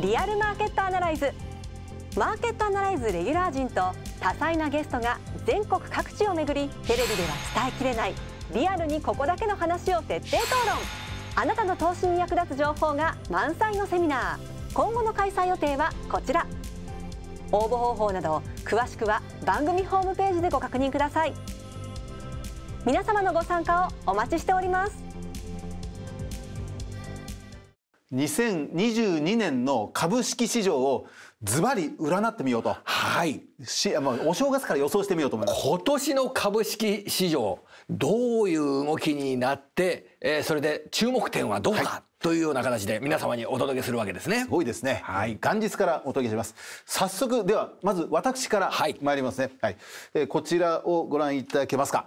リアルマーケットアナライズマーケットアナライズレギュラー陣と多彩なゲストが全国各地を巡りテレビでは伝えきれないリアルにここだけの話を徹底討論あなたの投資に役立つ情報が満載のセミナー今後の開催予定はこちら応募方法など詳しくは番組ホームページでご確認ください皆様のご参加をお待ちしております2022年の株式市場をズバリ占ってみようと。はい。し、まあ、お正月から予想してみようと思います。今年の株式市場、どういう動きになって、えー、それで注目点はどうか、はい、というような形で皆様にお届けするわけですね。すごいですね。はい。元日からお届けします。早速、では、まず私から参りますね。はい、はい、えー、こちらをご覧いただけますか。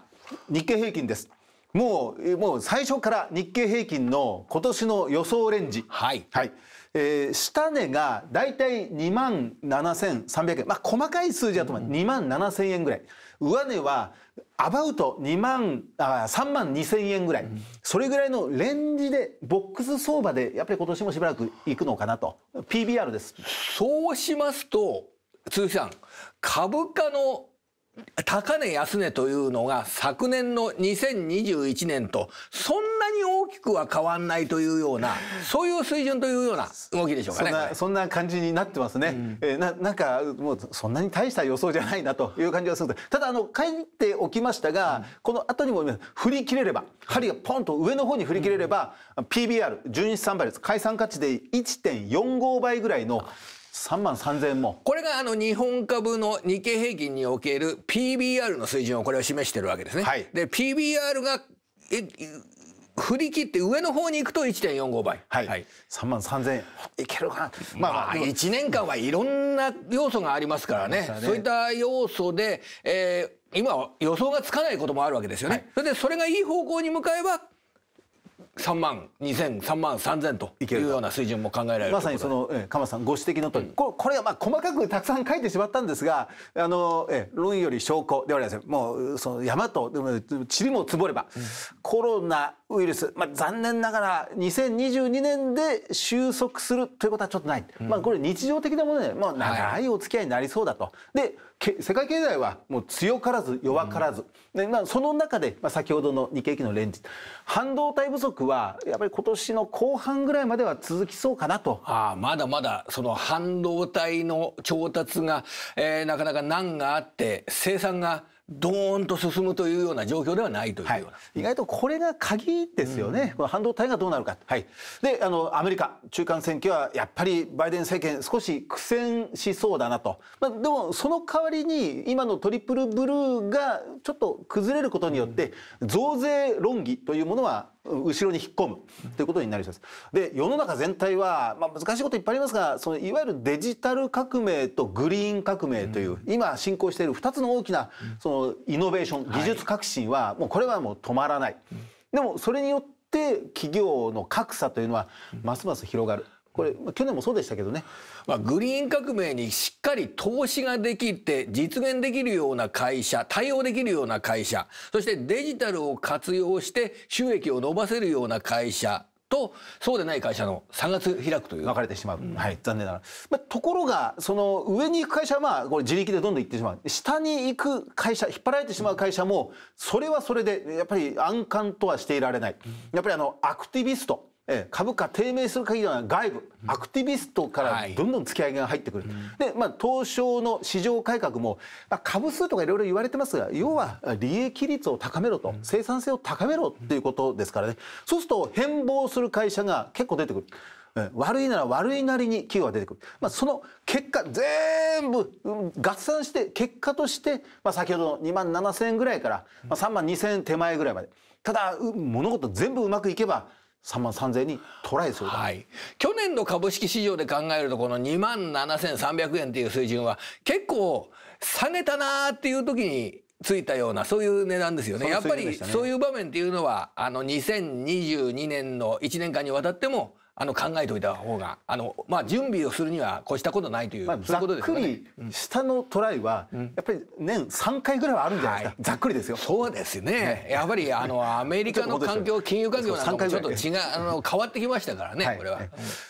日経平均です。もうもう最初から日経平均の今年の予想レンジ、はいはいえー、下値がだいたい2万7300円、まあ、細かい数字だと2万7000円ぐらい上値はアバウト2万あ3万2000円ぐらい、うん、それぐらいのレンジでボックス相場でやっぱり今年もしばらくいくのかなと PBR ですそうしますと通算株価の高値安値というのが昨年の2021年とそんなに大きくは変わんないというようなそういう水準というような動きでしょうかね。そんなそんな感じになってますね。うん、えななんかもうそんなに大した予想じゃないなという感じがするただあの書いておきましたが、うん、この後にも振り切れれば針がポンと上の方に振り切れれば、うん、PBR 純資産倍率解散価値で1.45倍ぐらいの3万3000円もこれがあの日本株の日経平均における PBR の水準をこれを示してるわけですね、はい、で PBR がえ振り切って上の方に行くと1.45倍。はい。はい、3万3000円。いけるかな。まあ、まあ、1年間はいろんな要素がありますからね。ねそういった要素で、えー、今予想がつかないこともあるわけですよね。はい、それでそれがいい方向に向かえば、3万2000、3万3000というような水準も考えられるまさにその、えー、鎌さんご指摘の通り、うん、これはまあ細かくたくさん書いてしまったんですがあの、えー、論より証拠ではりまですもうその山と塵も積もれば、うん、コロナウイルス、まあ、残念ながら2022年で収束するということはちょっとない、うん、まあ、これ日常的なもので、まあ、長いお付き合いになりそうだと。はい、で世界経済はもう強からず弱からず、うん、でまあ、その中で、まあ、先ほどの日経平均のレンジ半導体不足はやっぱり今年の後半ぐらいまでは続きそうかなと。ああまだまだその半導体の調達が、えー、なかなか難があって生産がドーンと進むというような状況ではないというような、はい、意外とこれが鍵ですよね、うん、半導体がどうなるか、はい、であのアメリカ中間選挙はやっぱりバイデン政権少し苦戦しそうだなと、まあ、でもその代わりに今のトリプルブルーがちょっと崩れることによって増税論議というものは後ろに引っ込むということになりそうです。で世の中全体は、まあ、難しいこといっぱいありますがそのいわゆるデジタル革命とグリーン革命という、うん、今進行している2つの大きなそのイノベーション、技術革新は、はい、もうこれはもう止まらない。でもそれによって企業の格差というのはますます広がる。これ、まあ、去年もそうでしたけどね、まあ、グリーン革命にしっかり投資ができて実現できるような会社対応できるような会社そしてデジタルを活用して収益を伸ばせるような会社とそうでない会社の差が開くという分かれてしまう、うん、はい残念ながら、まあ、ところがその上に行く会社はまあこれ自力でどんどん行ってしまう下に行く会社引っ張られてしまう会社もそれはそれでやっぱり安感とはしていられない、やっぱりあのアクティビストえ株価低迷する限りは外部、アクティビストからどんどん突き上げが入ってくる、はい、で、まあ、東証の市場改革も、まあ、株数とかいろいろ言われてますが要は利益率を高めろと、生産性を高めろっていうことですからねそうすると変貌する会社が結構出てくる。悪いなら悪いなりに企業が出てくる、まあ、その結果全部合算して結果として、まあ、先ほどの2万7,000円ぐらいから、まあ、3万2,000円手前ぐらいまでただ物事全部うまくいけば3万3000にトライする、はい、去年の株式市場で考えるとこの2万7300円という水準は結構下げたなーっていう時についたようなそういう値段ですよね、ね、やっぱりそういう場面っていうのはあの2022年の1年間にわたってもあの考えておいた方があの、まあ、準備をするには越したことないという、まあ、ざっくり下のトライは、やっぱり年3回ぐらいはあるんじゃないですか、ざっくりですよそうですねやっぱりあのアメリカの環境金融環境なんかもちょっと違うあの変わってきましたからね、これは、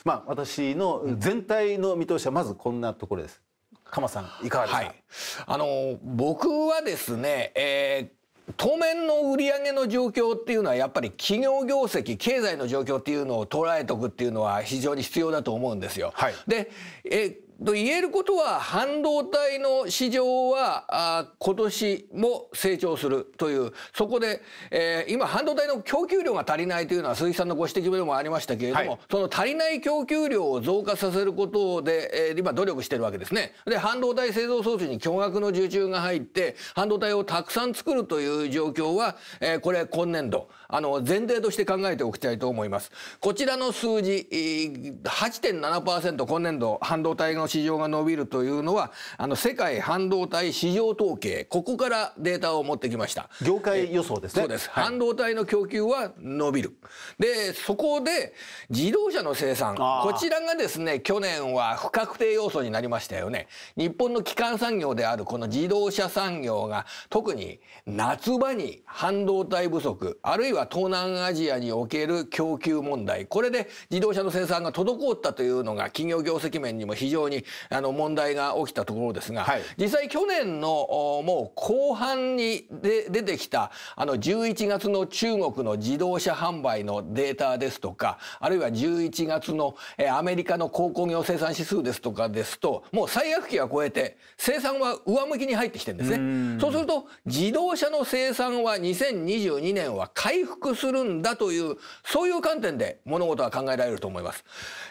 まあ、私の全体の見通しはまずこんなところです鎌さんいかがですか、はい、あの僕はですね、えー当面の売上の状況っていうのはやっぱり企業業績経済の状況っていうのを捉えておくっていうのは非常に必要だと思うんですよ。はい、でえと言えることは半導体の市場はあ今年も成長するというそこで、えー、今半導体の供給量が足りないというのは鈴木さんのご指摘でもありましたけれども、はい、その足りない供給量を増加させることで、えー、今努力してるわけですね。で半導体製造装置に巨額の受注が入って半導体をたくさん作るという状況は、えー、これ今年度あの前提として考えておきたいと思います。こちらの数字8.7%今年度半導体の市場が伸びるというのはあの世界半導体市場統計ここからデータを持ってきました業界予想ですねそうです、はい、半導体の供給は伸びるでそこで自動車の生産こちらがですね去年は不確定要素になりましたよね日本の基幹産業であるこの自動車産業が特に夏場に半導体不足あるいは東南アジアにおける供給問題これで自動車の生産が滞ったというのが企業業績面にも非常にあの問題が起きたところですが、はい、実際去年のもう後半にで出てきたあの11月の中国の自動車販売のデータですとかあるいは11月の、えアメリカの鉱工業生産指数ですとかですともう最悪期は超えて生産は上向きに入ってきてるんですね。そうすると自動車の生産は2022年は回復するんだというそういう観点で物事は考えられると思います。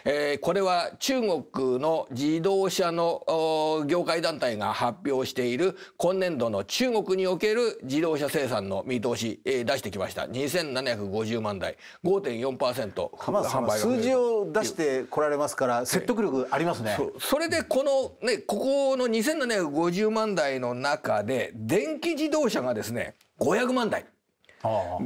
えー、これは中国の自自動車の業界団体が発表している今年度の中国における自動車生産の見通し、えー、出してきました2750万台5.4%販売数字を出してこられますから説得力ありますね、それでこのねここの2750万台の中で電気自動車がですね500万台。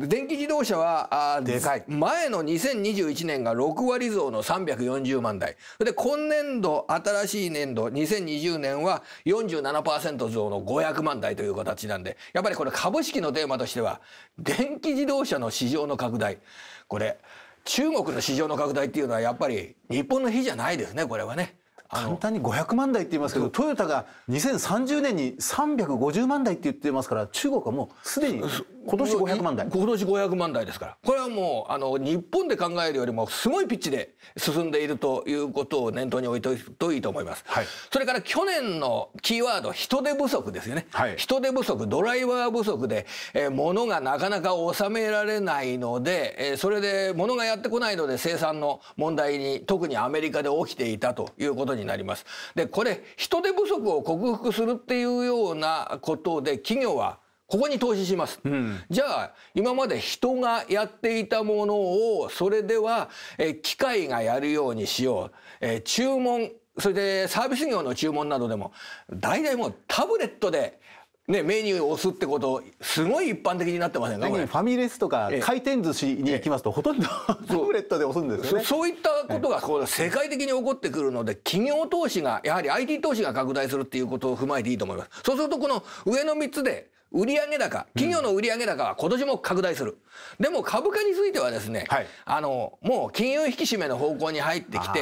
電気自動車はあでかい前の2021年が6割増の340万台で今年度新しい年度2020年は47%増の500万台という形なんでやっぱりこれ株式のテーマとしては電気自動車の市場の拡大これ中国の市場の拡大っていうのはやっぱり日本の比じゃないですねこれはね。簡単に500万台って言いますけどトヨタが2030年に350万台って言ってますから中国はもうすでに今年5 0万台今年5 0万台ですからこれはもうあの日本で考えるよりもすごいピッチで進んでいるということを念頭に置いておくといいと思います、はい、それから去年のキーワード人手不足ですよね、はい、人手不足ドライバー不足で、えー、物がなかなか収められないので、えー、それで物がやってこないので生産の問題に特にアメリカで起きていたということになりますでこれ人手不足を克服するっていうようなことで企業はここに投資します、うん、じゃあ今まで人がやっていたものをそれでは、え機械がやるようにしよう、え注文それでサービス業の注文などでも大体もうタブレットでね、メニューを押すってことすごい一般的になってませんかファミレスとか回転寿司に行きますと、ほとんど タブレットで押すんですねそういったことがこう世界的に起こってくるので企業投資がやはり IT 投資が拡大するっていうことを踏まえていいと思いますそうするとこの上の3つで売上高、企業の売上高は今年も拡大する。でも株価についてはですね、はい、あの、もう金融引き締めの方向に入ってきて、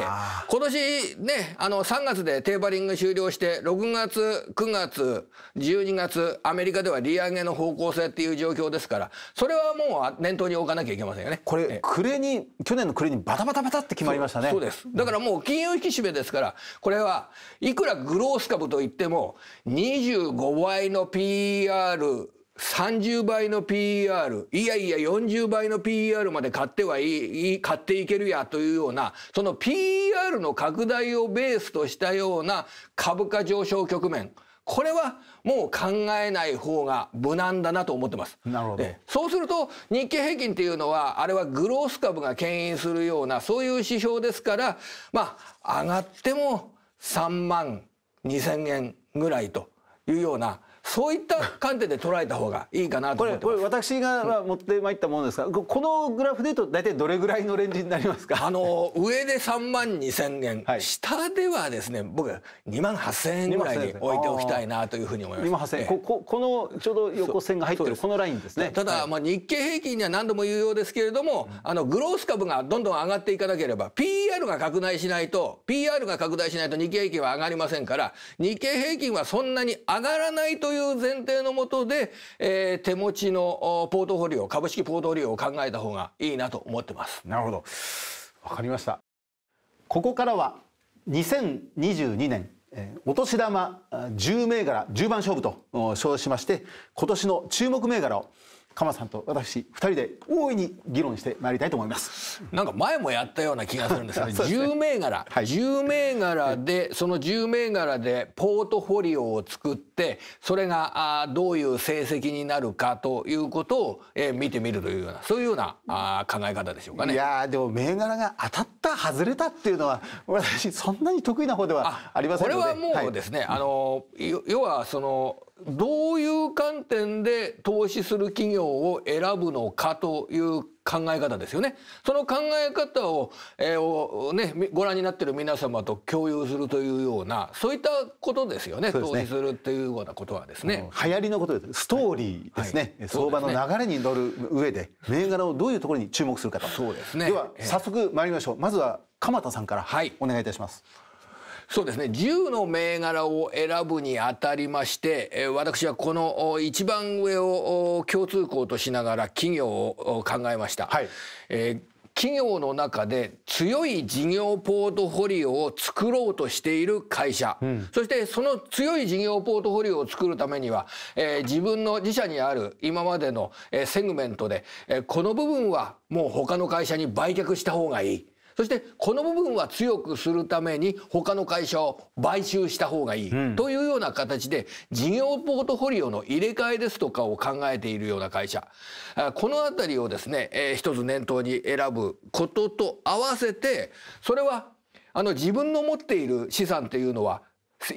今年ね、あの、3月でテーパリング終了して、6月、9月、12月、アメリカでは利上げの方向性っていう状況ですから、それはもう念頭に置かなきゃいけませんよね。これ、暮れに、去年の暮れにバタバタバタって決まりましたね。そうです。だからもう金融引き締めですから、これはいくらグロース株といっても、25倍の PR、30倍の PER いやいや40倍の PER まで買ってはいい買っていけるやというようなその PER の拡大をベースとしたような株価上昇局面これはもう考えない方が無難だなと思ってます。なるほど。そうすると日経平均っていうのはあれはグロース株が牽引するようなそういう指標ですから、まあ上がっても3万2000円ぐらいというようなそういった観点で捉えた方がいいかなと思ってこれ私が持ってまいったものですが、このグラフでいうと大体どれぐらいのレンジになりますかあの上で三万二千円、はい、下ではですね僕二万八千円ぐらいに置いておきたいなというふうに思います2万8 0円、ええ、ここのちょうど横線が入ってるこのラインですねただ、はい、まあ、日経平均には何度も言うようですけれども、あのグロース株がどんどん上がっていかなければ PR が拡大しないと PR が拡大しないと日経平均は上がりませんから日経平均はそんなに上がらないとという前提のもとで、えー、手持ちのポートフォリオ株式ポートフォリオを考えた方がいいなと思ってます。なるほどわかりましたここからは2022年お年玉10銘柄10番勝負と称しまして今年の注目銘柄を鎌さんと私2人で大いに議論してまいりたいと思いますなんか前もやったような気がするんですけど すね10銘柄、はい、10銘柄でその10銘柄でポートフォリオを作ってそれがあどういう成績になるかということを、えー、見てみるというようなそういうようなあ考え方でしょうかねいやでも銘柄が当たった外れたっていうのは私そんなに得意な方ではありませんのでこれはもうですね、はい、あの要はそのどういう観点で投資する企業を選ぶのかという考え方ですよね。その考え方を,、えー、ね、ご覧になってる皆様と共有するというようなそういったことですよね、ね、投資するというようなことはですね。流行りのことですストーリーですね、はいはい、相場の流れに乗る上で銘柄をどういうところに注目するかとそうですねでは早速参りましょうまずは鎌田さんからお願いいたします。はいそうですね10の銘柄を選ぶにあたりまして私はこの一番上を共通項としながら企業を考えました。はい、えー企業の中で強い事業ポートフォリオを作ろうとしている会社、うん、そしてその強い事業ポートフォリオを作るためには、えー、自分の自社にある今までの、えセグメントで、えー、この部分はもう他の会社に売却した方がいい。そしてこの部分は強くするために他の会社を買収した方がいい、というような形で事業ポートフォリオの入れ替えですとかを考えているような会社この辺りをですね、え一つ念頭に選ぶことと合わせてそれはあの自分の持っている資産というのは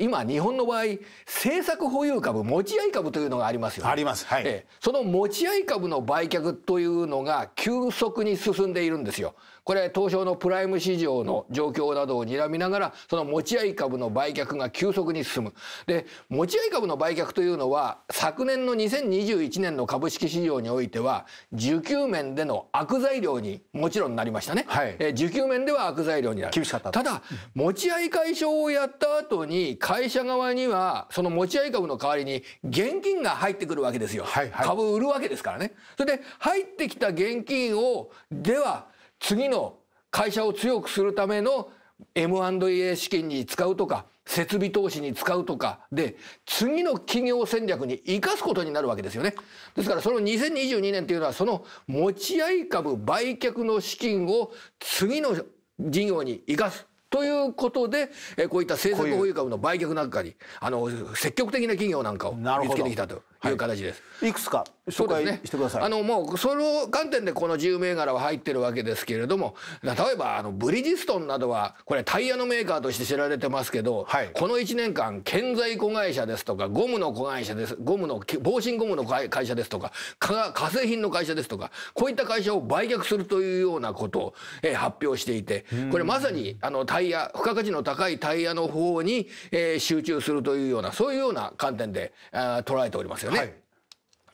今日本の場合政策保有株持ち合い株というのがありますよ、ね、あります、はい、えその持ち合い株の売却というのが急速に進んでいるんですよ。これ東証のプライム市場の状況などを睨みながらその持ち合い株の売却が急速に進む。で持ち合い株の売却というのは昨年の2021年の株式市場においては需給面での悪材料にもちろんなりましたね。はい、え需給面では悪材料になる。厳しかった。ただ持ち合い解消をやった後に会社側にはその持ち合い株の代わりに現金が入ってくるわけですよ。はいはい、株売るわけですからね。それで入ってきた現金をでは次の会社を強くするための M&A 資金に使うとか設備投資に使うとかで次の企業戦略に生かすことになるわけですよね。ですからその2022年というのはその持ち合い株売却の資金を次の事業に生かすということで、えこういった政策保有株の売却なんかにあの積極的な企業なんかを見つけてきたと。いう形です。はい、いくつか紹介してください。ね、あのもうその観点でこの10銘柄は入ってるわけですけれども例えばあのブリヂストンなどはこれタイヤのメーカーとして知られてますけど、はい、この1年間建材子会社ですとかゴムの子会社ですゴムの防振ゴムの会社ですとか化成品の会社ですとかこういった会社を売却するというようなことを、えー、発表していてこれまさにあのタイヤ付加価値の高いタイヤの方に、えー、集中するというようなそういうような観点であ捉えておりますよね。ね。はい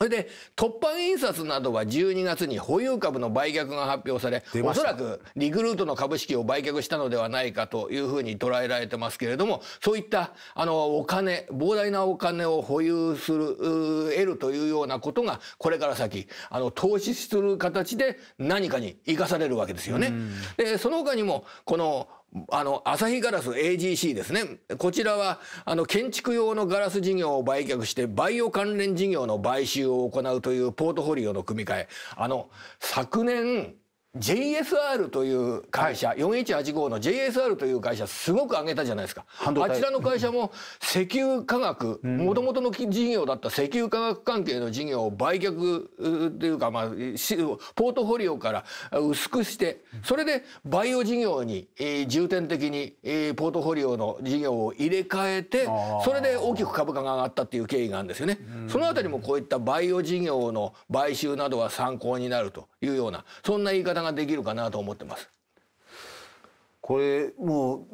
それで、突破印刷などは12月に保有株の売却が発表され、おそらくリクルートの株式を売却したのではないかというふうに捉えられてますけれども、そういった、あの、お金、膨大なお金を保有する、得るというようなことが、これから先、あの、投資する形で何かに生かされるわけですよね。で、その他にも、この、あの、アサヒガラス AGC ですね。こちらは、あの、建築用のガラス事業を売却して、バイオ関連事業の買収を行うというポートフォリオの組み替え。あの、昨年、JSR という会社、はい、4185の JSR という会社すごく上げたじゃないですかあちらの会社も石油化学もともとの事業だった石油化学関係の事業を売却というか、まあ、ポートフォリオから薄くしてそれでバイオ事業に、えー、重点的に、えー、ポートフォリオの事業を入れ替えてそれで大きく株価が上がったっていう経緯があるんですよね。そのあたりもこういったバイオ事業の買収などは参考になるというようなそんな言い方ができるかなと思ってます。これも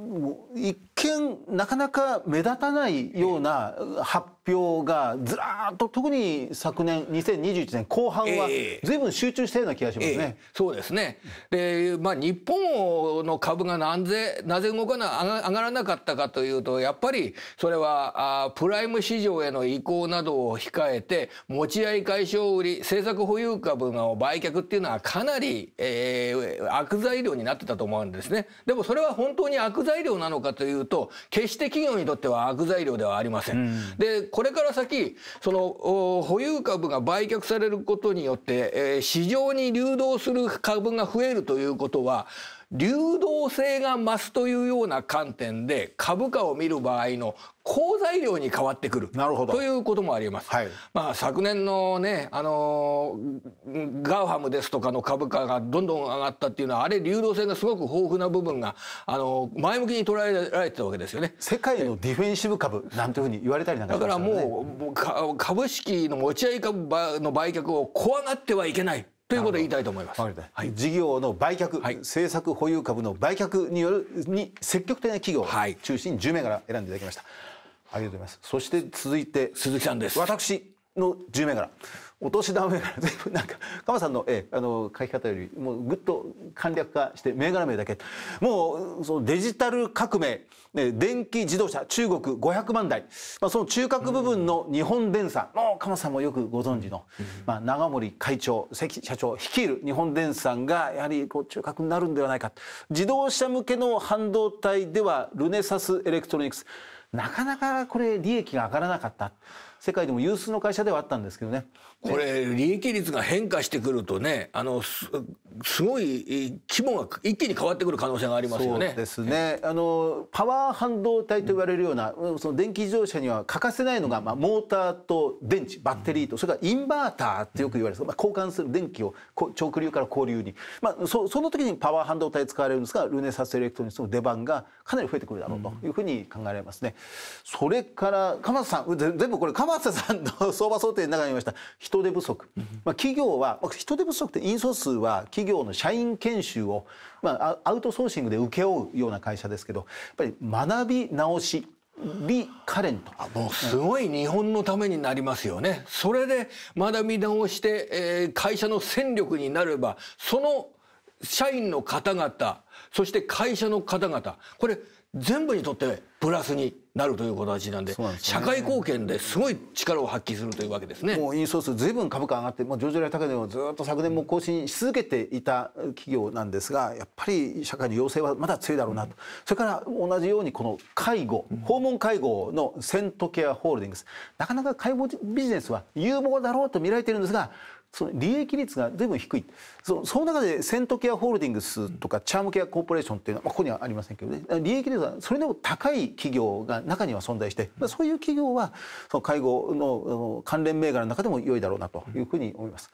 う一見なかなか目立たないような発表がずらーっと特に昨年2021年後半は随分集中したような気がしますね。えーえー、そうですねで、まあ、日本の株がなぜなぜ動かな上がらなかったかというとやっぱりそれはあプライム市場への移行などを控えて持ち合い解消売り政策保有株の売却っていうのはかなり、えー、悪材料になってたと思うんですね。でもそれは本当に悪材料なのかというと決して企業にとっては悪材料ではありません。うん、でこれから先その保有株が売却されることによって、えー、市場に流動する株が増えるということは流動性が増すというような観点で株価を見る場合の好材料に変わってくるなるほどということもあります、はい、まあ、昨年のね、あのー、ガウハムですとかの株価がどんどん上がったっていうのはあれ流動性がすごく豊富な部分が、あのー、前向きに捉えられてたわけですよね世界のディフェンシブ株なんていうふうに言われたりなんか、ね、だからもう株式の持ち合い株の売却を怖がってはいけないということで言いたいと思います。はい、事業の売却、はい、政策保有株の売却によるに積極的な企業を中心に10名から選んでいただきました。ありがとうございます。そして続いて鈴木さんです。私の10名から。お年玉銘柄全部なんか鎌さんの,、えあの書き方よりもうぐっと簡略化して銘柄名だけもうそのデジタル革命、ね、電気自動車中国500万台、まあ、その中核部分の日本電産の鎌さんもよくご存知の、まあ、長森会長関社長率いる日本電産がやはりこう中核になるんではないか自動車向けの半導体ではルネサスエレクトロニクスなかなかこれ利益が上がらなかった世界でも有数の会社ではあったんですけどねこれ利益率が変化してくるとねあのすごい規模が一気に変わってくる可能性がありますよね。そうですねあのパワー半導体と言われるような、うん、その電気自動車には欠かせないのが、まあ、モーターと電池バッテリーとそれからインバーターってよく言われる、まあ、交換する電気を直流から交流に、まあ、そその時にパワー半導体使われるんですがルネサスエレクトロニスの出番がかなり増えてくるだろうというふうに考えられますね。うん、それから鎌田さん全部これ鎌田さんの相場想定の中にいました人人手不足、まあ、企業は人手不足って引率数は企業の社員研修を、まあ、アウトソーシングで請け負うような会社ですけどやっぱり学び直しリカレントもうすごい日本のためになりますよね。それで学び直して、えー、会社の戦力になればその社員の方々そして会社の方々これ全部にとってプラスになるという形なんで、ね、社会貢献ですごい力を発揮するというわけですね。もうインソースずいぶん株価上がってもう上場来高値をずっと昨年も更新し続けていた企業なんですがやっぱり社会の要請はまだ強いだろうなと、うん、それから同じようにこの介護訪問介護のセントケアホールディングスなかなか介護ビジネスは有望だろうと見られているんですがその利益率がずいぶん低い。その中でセントケアホールディングスとかチャームケアコーポレーションっていうのは、まあ、ここにはありませんけどね利益率はそれでも高い企業が中には存在して、まあ、そういう企業はその介護の関連銘柄の中でも良いだろうなというふうに思います。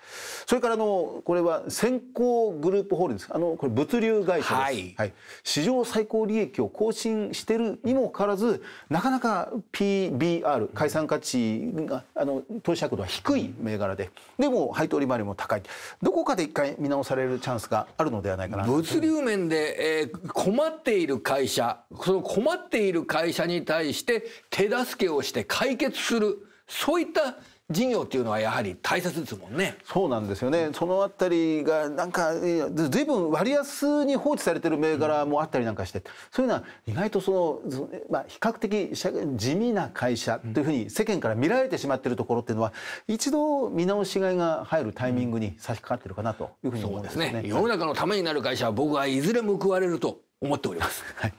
それからあのこれは先行グループホールディングスあのこれ物流会社です、はい、はい、史上最高利益を更新してるにもかかわらずなかなか PBR 解散価値があの投資尺度は低い銘柄ででも配当利回りも高いどこかで一回見直されるチャンスがあるのではないかな物流面で、えー、困っている会社その困っている会社に対して手助けをして解決するそういった事業っていうのはやはり大切ですもんね。そうなんですよね。そのあたりがなんかずいぶん割安に放置されてる銘柄もあったりなんかして、そういうのは意外とそのまあ比較的地味な会社というふうに世間から見られてしまっているところっていうのは一度見直しがいが入るタイミングに差し掛かってるかなというふうに思うんですね。すね世の中のためになる会社は僕はいずれ報われると思っております。はい、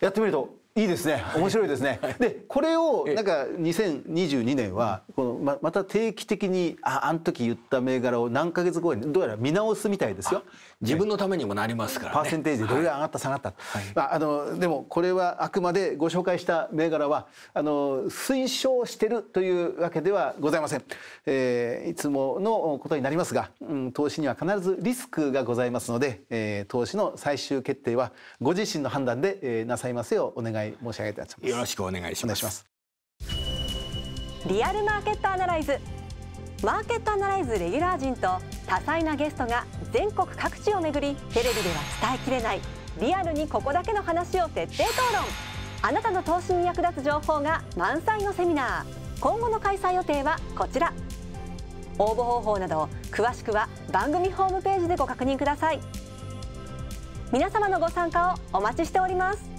やってみるといいですね面白いですね、でこれをなんか2022年はこのまた定期的にああの時言った銘柄を何ヶ月後にどうやら見直すみたいですよ自分のためにもなりますから、ね、パーセンテージどれぐらい上がった下がった、はい、まあ、あのでもこれはあくまでご紹介した銘柄はあの推奨してるというわけではございません、えー、いつものことになりますが、うん、投資には必ずリスクがございますので、えー、投資の最終決定はご自身の判断で、えー、なさいますようお願いい申し上げたいと思いますよろしくお願いしますリアルマーケットアナライズマーケットアナライズレギュラー陣と多彩なゲストが全国各地を巡りテレビでは伝えきれないリアルにここだけの話を徹底討論あなたの投資に役立つ情報が満載のセミナー今後の開催予定はこちら応募方法など詳しくは番組ホームページでご確認ください皆様のご参加をお待ちしております